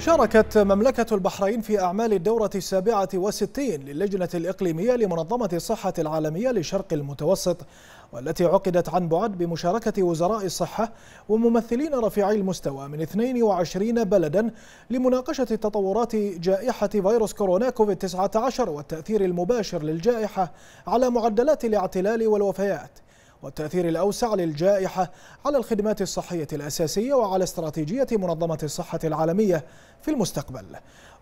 شاركت مملكة البحرين في أعمال الدورة السابعة والستين للجنة الإقليمية لمنظمة الصحة العالمية للشرق المتوسط والتي عقدت عن بعد بمشاركة وزراء الصحة وممثلين رفيعي المستوى من 22 بلدا لمناقشة تطورات جائحة فيروس كورونا كوفيد-19 والتأثير المباشر للجائحة على معدلات الاعتلال والوفيات والتأثير الأوسع للجائحة على الخدمات الصحية الأساسية وعلى استراتيجية منظمة الصحة العالمية في المستقبل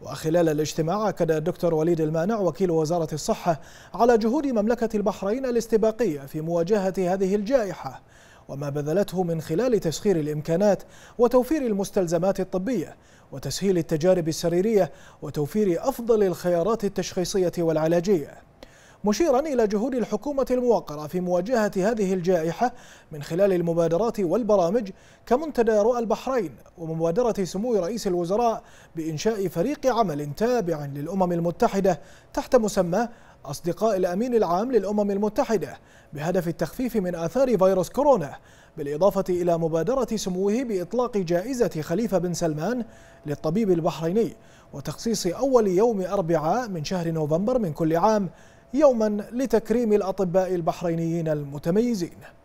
وخلال الاجتماع أكد الدكتور وليد المانع وكيل وزارة الصحة على جهود مملكة البحرين الاستباقية في مواجهة هذه الجائحة وما بذلته من خلال تسخير الإمكانات وتوفير المستلزمات الطبية وتسهيل التجارب السريرية وتوفير أفضل الخيارات التشخيصية والعلاجية مشيرا إلى جهود الحكومة الموقرة في مواجهة هذه الجائحة من خلال المبادرات والبرامج كمنتدى رؤى البحرين ومبادرة سمو رئيس الوزراء بإنشاء فريق عمل تابع للأمم المتحدة تحت مسمى أصدقاء الأمين العام للأمم المتحدة بهدف التخفيف من آثار فيروس كورونا بالإضافة إلى مبادرة سموه بإطلاق جائزة خليفة بن سلمان للطبيب البحريني وتخصيص أول يوم أربعاء من شهر نوفمبر من كل عام يوما لتكريم الأطباء البحرينيين المتميزين